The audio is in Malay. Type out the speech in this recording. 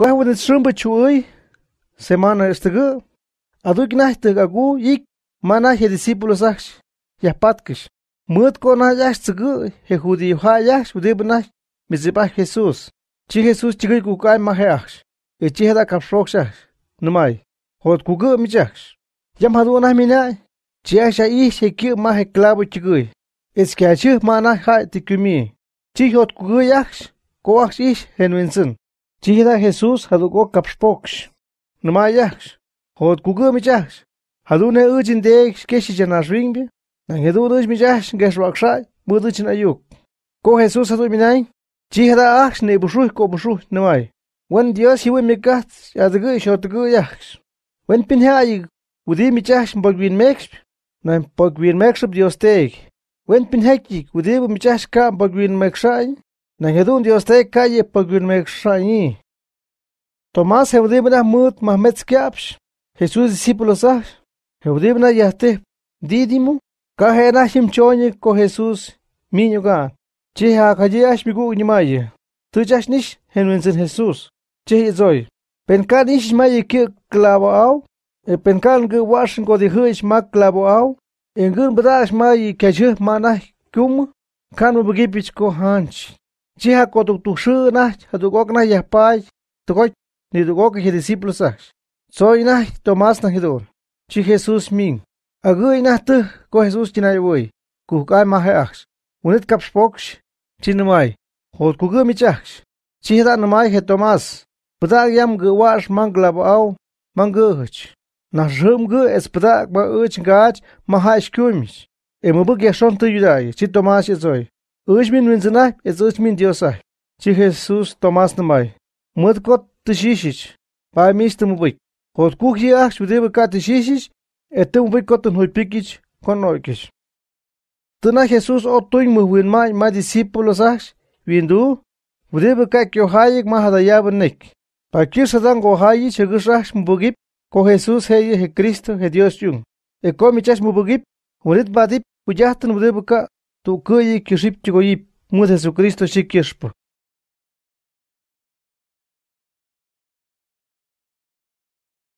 Kahwen et sõmbõ tšuõi, se mana estõgõ, a tuik nähtõg agu ik mana he discípulos ahs, ja patkõs. Mõõt kona jahs tsõgõ, he judi juha jahs, udõbõ nahs, mis jõbah Jesus. Tši Jesus tšõgõi ku kai mahe ahs, ja tši heda kap šoks ahs, nõmai. Hod ku gõ mis ahs. Jam hadu nahs minä, tši ahs ja ihs he kõ mahe klavu tšõgõi. Eski ahs mana hai tikümi. Tši hod ku gõ jahs, ko ahs ihs hen vinsen. Chihda Jesús hadugo kapspoksh. Numayax. Hod kugumichax. Hadune uchin dex keshichanas ringbi. Nangedu dush michax geswakshay. Buduchin ayuk. Ko Jesús hadu minay. Chihda ax nebushuy kobushuy numay. Wen Dios hiwe mikat yadgu shotgu yax. Wen pinhay udi michax mbogbin mex. Nan pogbin mex Dios teg. Wen pinhekik udi michax ka mbogbin mexay. na ngedun dios te kaye pagun me xani tomas hebdibna mut mahmet skaps jesus discípulos ah hebdibna yaste didimu kahena himchoni ko jesus miño ga che ha kaye ash migu nimaye tu chash nish henwenzen jesus che zoi pen kan ish maye ke klavo au e pen kan ge washin go di hish mak klavo au engun bra ash maye kaje mana kum kanu bugi pichko hanch Si ha ko tu tu shu na ha tu gok na ya pai tu gok ni tu gok ke discípulos sa. Soy na Tomás na hido. Si Jesús min. Agui na tu ko Jesús tina yo voy. Ku kai ma ha. Unet kap spok chi na mai. Ho ku ge mi cha. Si da na mai he Tomás. Pda yam ge wash mang la ba au mang ge hch. Na jom ge es pda ba uch gach ma ha shkumish. Emu bu ge shon tu yudai. Chi Tomás ye zoi. اژمین منزنا یژوس من دیوسا چی خرسوس توماس نمای مد کو تشیشچ پا میستموبی کوکیا شودے بکاتشیش اتو وین کات نو پیکچ کناوکیش تنا یژوس اتوین مو وین مای ما دیسیپلوسا وین دو ودی بکا کوا ایک ما حدا یابنیک پا کی سدان گوهای چگسرا مبوگی کو خیسو سای کریستو دیوسیو ا کو میچاس مبوگی وریت بادی Tukälli kyäsyptyäkoyi mäjatsäjku Cristo tsyäkyäshpä.